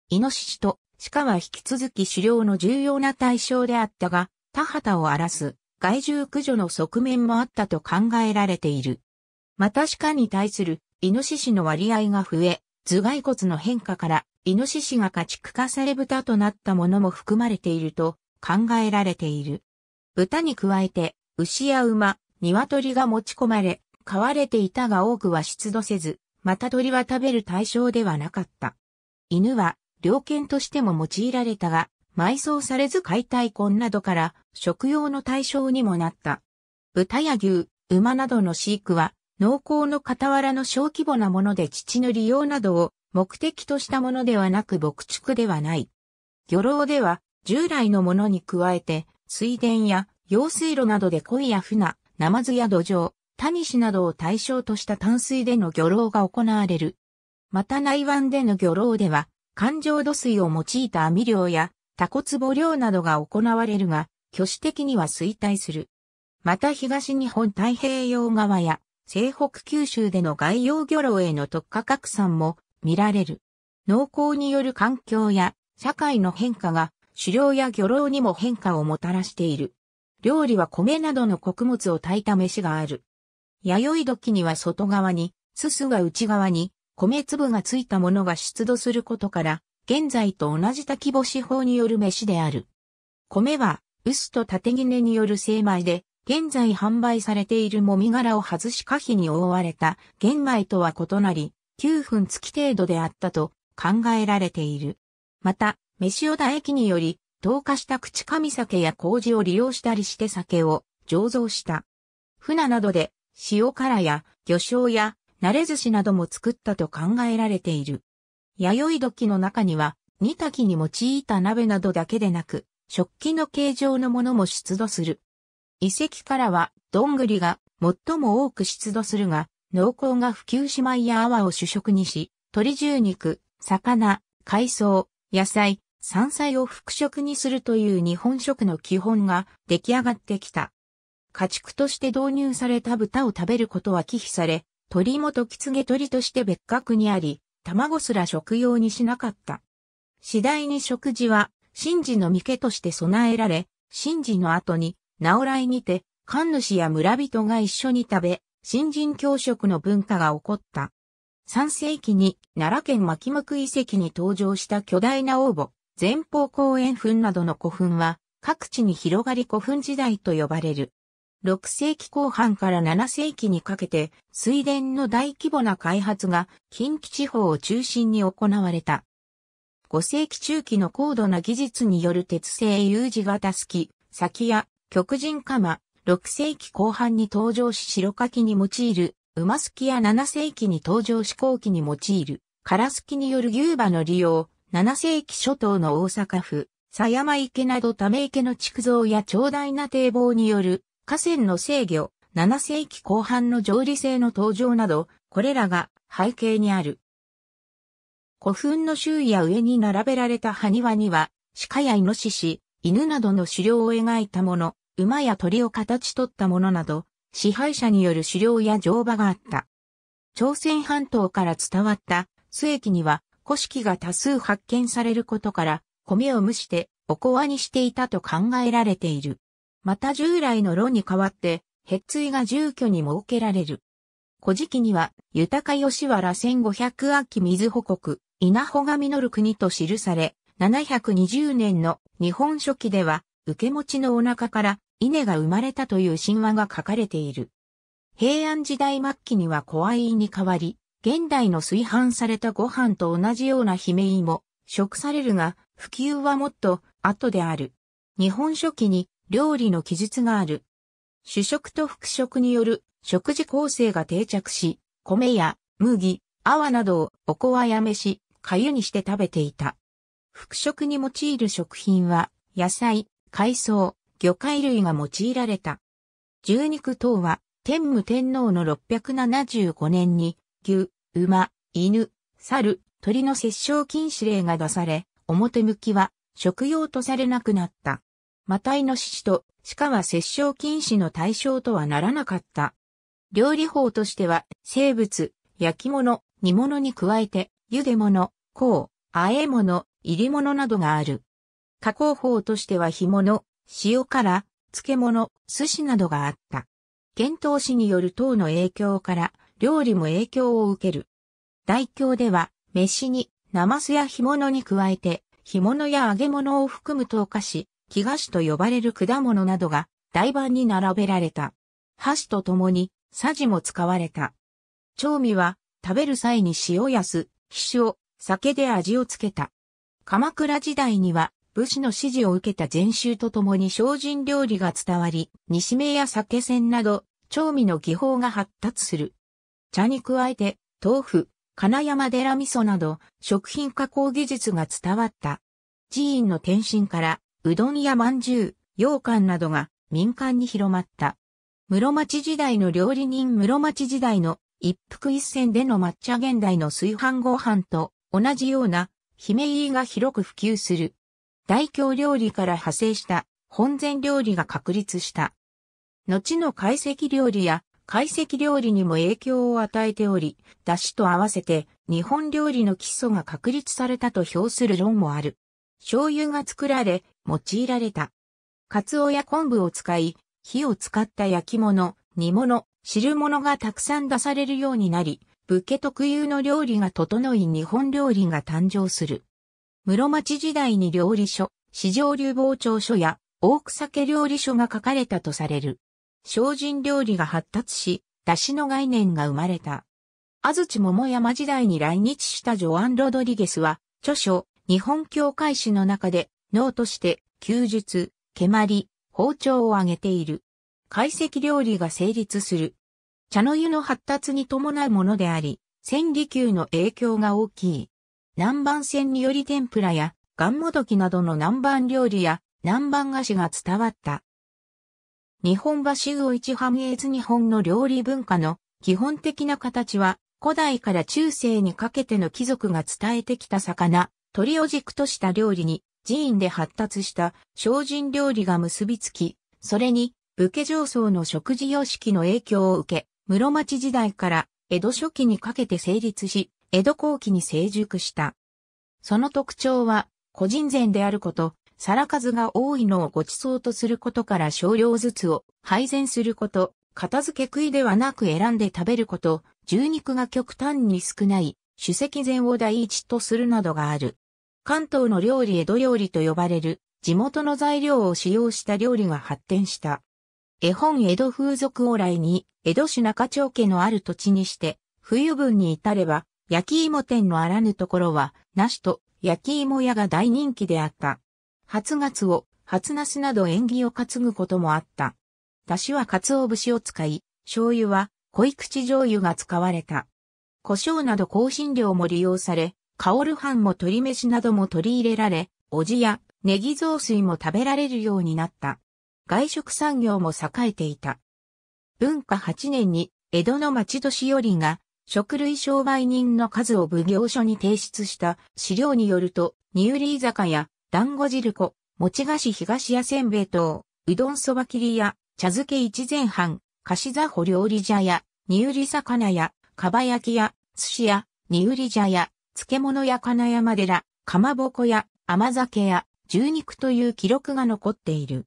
イノシシと鹿は引き続き狩猟の重要な対象であったが、田畑を荒らす害獣駆除の側面もあったと考えられている。また鹿に対するイノシシの割合が増え、頭蓋骨の変化から、イノシシが家畜化され豚となったものも含まれていると考えられている。豚に加えて、牛や馬、鶏が持ち込まれ、飼われていたが多くは出土せず、また鳥は食べる対象ではなかった。犬は、猟犬としても用いられたが、埋葬されず解体痕などから食用の対象にもなった。豚や牛、馬などの飼育は農耕の傍らの小規模なもので土の利用などを目的としたものではなく牧畜ではない。漁労では従来のものに加えて水田や用水路などで鯉や船、ナマズや土壌、タニシなどを対象とした淡水での漁労が行われる。また内湾での漁労では、環状土水を用いた網漁やタコツボ漁などが行われるが、挙手的には衰退する。また東日本太平洋側や西北九州での外洋漁労への特化拡散も見られる。農耕による環境や社会の変化が狩猟や漁労にも変化をもたらしている。料理は米などの穀物を炊いた飯がある。弥生時には外側に、すすが内側に、米粒がついたものが出土することから、現在と同じ炊き干し法による飯である。米は、薄と縦切れによる精米で、現在販売されているもみ殻を外し可否に覆われた玄米とは異なり、9分月程度であったと考えられている。また、飯尾田駅により、投下した口上酒や麹を利用したりして酒を醸造した。船などで塩辛や魚醤や慣れ寿司なども作ったと考えられている。弥生土器の中には、煮炊きに用いた鍋などだけでなく、食器の形状のものも出土する。遺跡からは、どんぐりが最も多く出土するが、農耕が普及しいや泡を主食にし、鳥重肉、魚、海藻、野菜、山菜を副食にするという日本食の基本が出来上がってきた。家畜として導入された豚を食べることは忌避され、鳥もときつげ鳥として別格にあり、卵すら食用にしなかった。次第に食事は、神事の御家として備えられ、神事の後に直来にて、神主や村人が一緒に食べ、新人教職の文化が起こった。3世紀に奈良県牧牧遺跡に登場した巨大な王墓、前方公園墳などの古墳は各地に広がり古墳時代と呼ばれる。6世紀後半から7世紀にかけて水田の大規模な開発が近畿地方を中心に行われた。5世紀中期の高度な技術による鉄製有事型式、先や極人釜、6世紀後半に登場し白柿に用いる、馬すきや7世紀に登場し後期に用いる、唐スきによる牛馬の利用、7世紀初頭の大阪府、狭山池などため池の築造や長大な堤防による河川の制御、7世紀後半の上理性の登場など、これらが背景にある。古墳の周囲や上に並べられた埴輪には、鹿やイノシシ、犬などの狩猟を描いたもの、馬や鳥を形取ったものなど、支配者による狩猟や乗馬があった。朝鮮半島から伝わった須駅には古式が多数発見されることから、米を蒸しておこわにしていたと考えられている。また従来の論に代わって、へついが住居に設けられる。古事記には、豊か吉原1500秋水保国、稲穂が実る国と記され、720年の日本書紀では、受け持ちのお腹から稲が生まれたという神話が書かれている。平安時代末期には小胃に変わり、現代の炊飯されたご飯と同じような姫芋も食されるが、普及はもっと後である。日本書紀に料理の記述がある。主食と副食による食事構成が定着し、米や麦、泡などをおこわやめかゆにして食べていた。副食に用いる食品は、野菜、海藻、魚介類が用いられた。十肉等は、天武天皇の675年に、牛、馬、犬、猿、鳥の殺傷禁止令が出され、表向きは食用とされなくなった。マタイの獅と鹿は殺傷禁止の対象とはならなかった。料理法としては、生物、焼き物、煮物に加えて、茹で物、香、和え物、入り物などがある。加工法としては干物、塩辛、漬物、寿司などがあった。検討使による唐の影響から料理も影響を受ける。大京では飯に生酢や干物に加えて干物や揚げ物を含む糖菓子、木菓子と呼ばれる果物などが台盤に並べられた。箸とともにさじも使われた。調味は食べる際に塩やす、皮酒を酒で味をつけた。鎌倉時代には武士の指示を受けた禅宗とともに精進料理が伝わり、煮しめや酒煎など、調味の技法が発達する。茶に加えて、豆腐、金山寺味噌など、食品加工技術が伝わった。寺院の転身から、うどんやまんじゅう、羊羹などが民間に広まった。室町時代の料理人室町時代の一服一戦での抹茶現代の炊飯ご飯と同じような姫いが広く普及する。大京料理から派生した本膳料理が確立した。後の懐石料理や懐石料理にも影響を与えており、出汁と合わせて日本料理の基礎が確立されたと評する論もある。醤油が作られ、用いられた。カツオや昆布を使い、火を使った焼き物、煮物、汁物がたくさん出されるようになり、武家特有の料理が整い日本料理が誕生する。室町時代に料理書、市場流傍聴書や大草家料理書が書かれたとされる。精進料理が発達し、出汁の概念が生まれた。安土桃山時代に来日したジョアン・ロドリゲスは、著書、日本教会史の中で、脳として、休日、蹴鞠、包丁を挙げている。懐石料理が成立する。茶の湯の発達に伴うものであり、千里級の影響が大きい。南蛮船により天ぷらや、ガンモドキなどの南蛮料理や、南蛮菓子が伝わった。日本橋魚市繁栄図日本の料理文化の基本的な形は、古代から中世にかけての貴族が伝えてきた魚、鳥を軸とした料理に、寺院で発達した精進料理が結びつき、それに武家上層の食事様式の影響を受け、室町時代から江戸初期にかけて成立し、江戸後期に成熟した。その特徴は、個人膳であること、皿数が多いのをご馳走とすることから少量ずつを配膳すること、片付け食いではなく選んで食べること、牛肉が極端に少ない、主席膳を第一とするなどがある。関東の料理江戸料理と呼ばれる、地元の材料を使用した料理が発展した。絵本江戸風俗往来に、江戸市中町家のある土地にして、冬分に至れば、焼き芋店のあらぬところは、梨と焼き芋屋が大人気であった。初月を、初ナスなど縁起を担ぐこともあった。出汁は鰹節を使い、醤油は濃い口醤油が使われた。胡椒など香辛料も利用され、香る飯も鶏飯なども取り入れられ、おじやネギ雑炊も食べられるようになった。外食産業も栄えていた。文化8年に江戸の町年寄りが食類商売人の数を奉行所に提出した資料によると、ニーリ居酒屋、団子汁粉、餅菓子東屋せんべい等、うどんそば切りや、茶漬け一前半、菓子座保料理茶屋、ニーリ魚屋、かば焼き屋、寿司屋、ニーリ茶屋、漬物屋金山寺、かまぼこ屋、甘酒屋、牛肉という記録が残っている。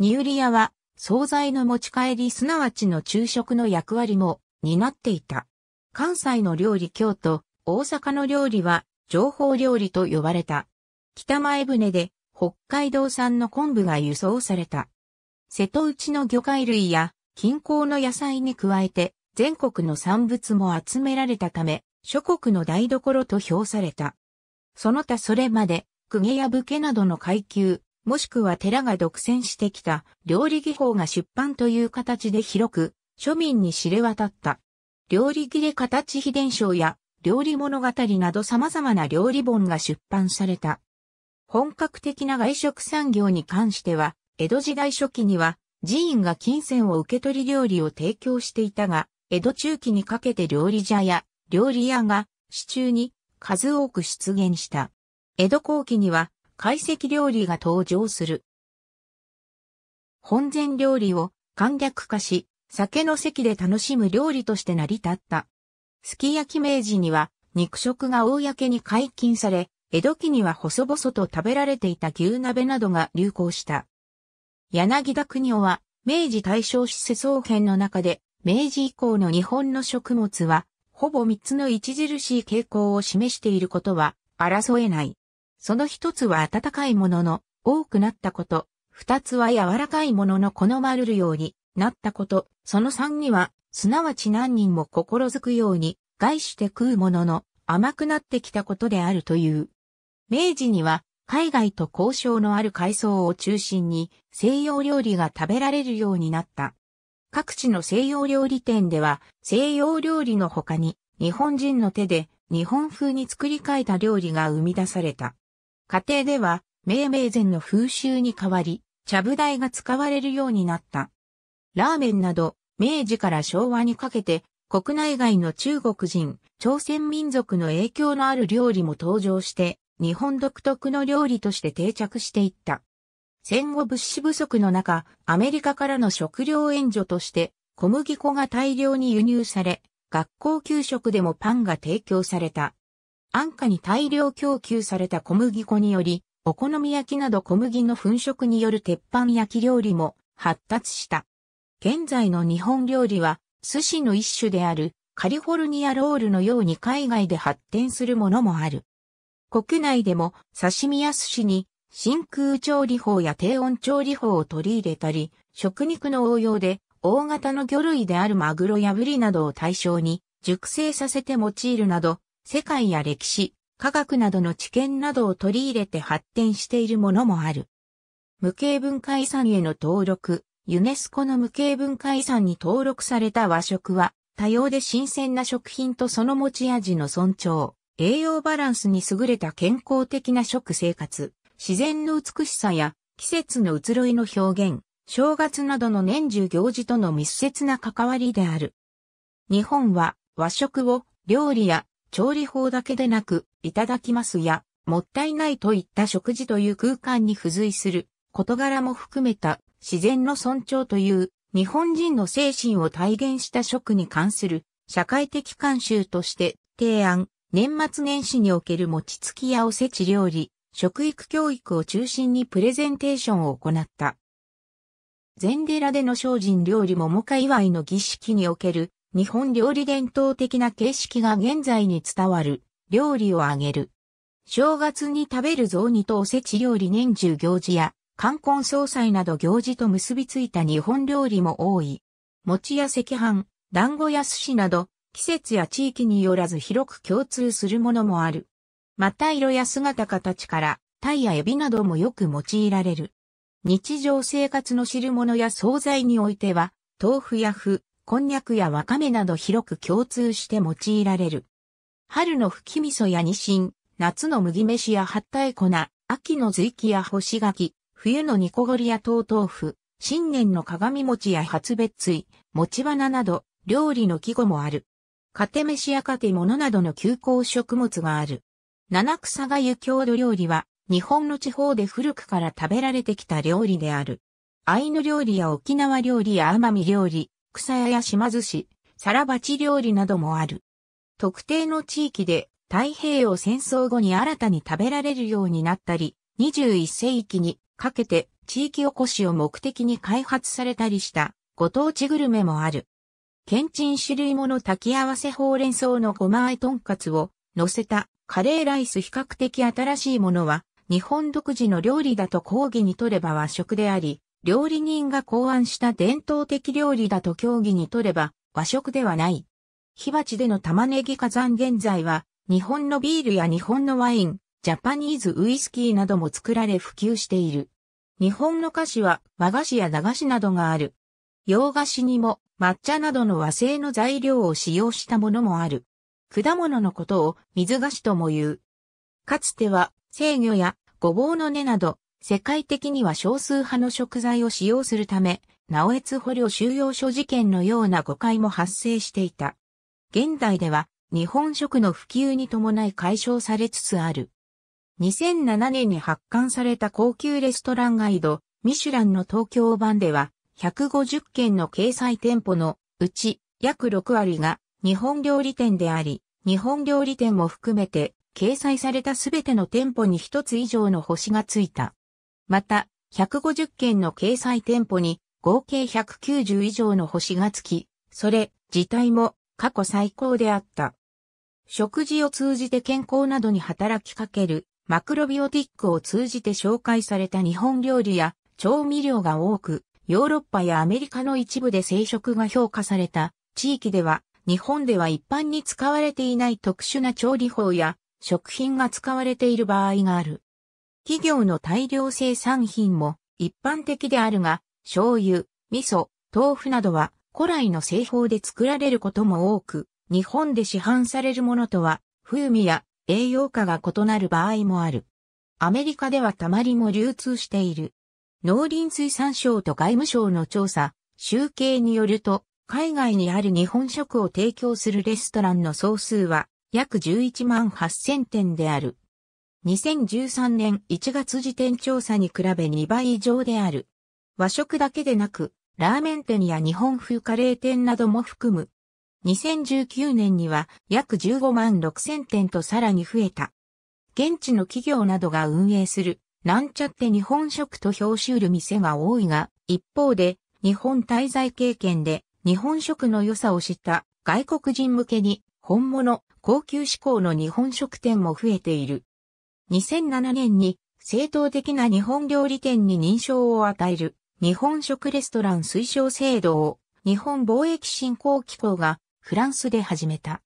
ニーリ屋は、惣菜の持ち帰りすなわちの昼食の役割も担っていた。関西の料理京都、大阪の料理は情報料理と呼ばれた。北前船で北海道産の昆布が輸送された。瀬戸内の魚介類や近郊の野菜に加えて全国の産物も集められたため、諸国の台所と評された。その他それまで、公家や武家などの階級、もしくは寺が独占してきた料理技法が出版という形で広く庶民に知れ渡った。料理切れ形秘伝書や料理物語など様々な料理本が出版された。本格的な外食産業に関しては、江戸時代初期には寺院が金銭を受け取り料理を提供していたが、江戸中期にかけて料理茶や料理屋が市中に数多く出現した。江戸後期には懐石料理が登場する。本膳料理を簡略化し、酒の席で楽しむ料理として成り立った。すき焼き明治には肉食が公に解禁され、江戸期には細々と食べられていた牛鍋などが流行した。柳田国夫は、明治大正施設編の中で、明治以降の日本の食物は、ほぼ三つの著しい傾向を示していることは、争えない。その一つは温かいものの、多くなったこと、二つは柔らかいものの好まれるように、なったこと、その3には、すなわち何人も心づくように、害して食うものの、甘くなってきたことであるという。明治には、海外と交渉のある海藻を中心に、西洋料理が食べられるようになった。各地の西洋料理店では、西洋料理の他に、日本人の手で、日本風に作り変えた料理が生み出された。家庭では、命名前の風習に変わり、茶ゃぶ台が使われるようになった。ラーメンなど、明治から昭和にかけて、国内外の中国人、朝鮮民族の影響のある料理も登場して、日本独特の料理として定着していった。戦後物資不足の中、アメリカからの食料援助として、小麦粉が大量に輸入され、学校給食でもパンが提供された。安価に大量供給された小麦粉により、お好み焼きなど小麦の粉飾による鉄板焼き料理も発達した。現在の日本料理は寿司の一種であるカリフォルニアロールのように海外で発展するものもある。国内でも刺身や寿司に真空調理法や低温調理法を取り入れたり、食肉の応用で大型の魚類であるマグロやブリなどを対象に熟成させて用いるなど、世界や歴史、科学などの知見などを取り入れて発展しているものもある。無形文化遺産への登録、ユネスコの無形文化遺産に登録された和食は、多様で新鮮な食品とその持ち味の尊重、栄養バランスに優れた健康的な食生活、自然の美しさや季節の移ろいの表現、正月などの年中行事との密接な関わりである。日本は和食を料理や調理法だけでなく、いただきますや、もったいないといった食事という空間に付随する事柄も含めた自然の尊重という日本人の精神を体現した食に関する社会的慣習として提案、年末年始における餅つきやおせち料理、食育教育を中心にプレゼンテーションを行った。禅寺での精進料理桃花祝いの儀式における日本料理伝統的な形式が現在に伝わる料理をあげる。正月に食べる雑煮とおせち料理年中行事や冠婚葬祭など行事と結びついた日本料理も多い。餅や赤飯、団子や寿司など、季節や地域によらず広く共通するものもある。また色や姿形から、タイやエビなどもよく用いられる。日常生活の汁物や惣菜においては、豆腐や麩、こんにゃくやわかめなど広く共通して用いられる。春の吹き味噌やニシン、夏の麦飯や八体粉、秋の随気や干し柿、冬のニコゴリや等豆腐、新年の鏡餅や初別水、餅花など、料理の季語もある。カテメシやカテ物などの休耕食物がある。七草がゆ郷土料理は、日本の地方で古くから食べられてきた料理である。アイヌ料理や沖縄料理や奄美料理、草屋や島寿司、サラバチ料理などもある。特定の地域で太平洋戦争後に新たに食べられるようになったり、21世紀にかけて地域おこしを目的に開発されたりしたご当地グルメもある。けんちん種類もの炊き合わせほうれん草のごまあえとんかつを乗せたカレーライス比較的新しいものは日本独自の料理だと講義にとれば和食であり、料理人が考案した伝統的料理だと競技にとれば和食ではない。火鉢での玉ねぎ火山現在は日本のビールや日本のワイン、ジャパニーズウイスキーなども作られ普及している。日本の菓子は和菓子や駄菓子などがある。洋菓子にも抹茶などの和製の材料を使用したものもある。果物のことを水菓子とも言う。かつては制御やごぼうの根など世界的には少数派の食材を使用するため、直越捕虜収容所事件のような誤解も発生していた。現代では日本食の普及に伴い解消されつつある。2007年に発刊された高級レストランガイド、ミシュランの東京版では、150件の掲載店舗のうち約6割が日本料理店であり、日本料理店も含めて掲載されたすべての店舗に一つ以上の星がついた。また、150件の掲載店舗に合計190以上の星がつき、それ自体も過去最高であった。食事を通じて健康などに働きかけるマクロビオティックを通じて紹介された日本料理や調味料が多く、ヨーロッパやアメリカの一部で生殖が評価された地域では、日本では一般に使われていない特殊な調理法や食品が使われている場合がある。企業の大量生産品も一般的であるが、醤油、味噌、豆腐などは古来の製法で作られることも多く、日本で市販されるものとは、風味や栄養価が異なる場合もある。アメリカではたまりも流通している。農林水産省と外務省の調査、集計によると、海外にある日本食を提供するレストランの総数は約11万8000店である。2013年1月時点調査に比べ2倍以上である。和食だけでなく、ラーメン店や日本風カレー店なども含む2019年には約15万6000店とさらに増えた。現地の企業などが運営する、なんちゃって日本食と表し得る店が多いが、一方で、日本滞在経験で日本食の良さを知った外国人向けに本物、高級志向の日本食店も増えている。2007年に正当的な日本料理店に認証を与える日本食レストラン推奨制度を日本貿易振興機構がフランスで始めた。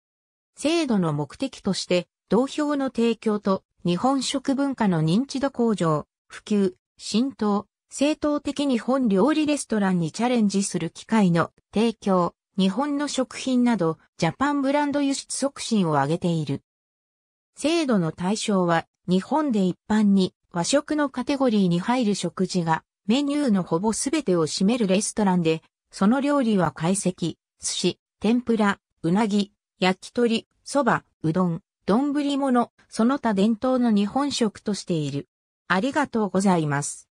制度の目的として、同票の提供と日本食文化の認知度向上、普及、浸透、正当的日本料理レストランにチャレンジする機会の提供、日本の食品などジャパンブランド輸出促進を挙げている。制度の対象は日本で一般に和食のカテゴリーに入る食事がメニューのほぼすべてを占めるレストランで、その料理は懐石、寿司、天ぷら、うなぎ、焼き鳥、蕎麦、うどん、丼物、その他伝統の日本食としている。ありがとうございます。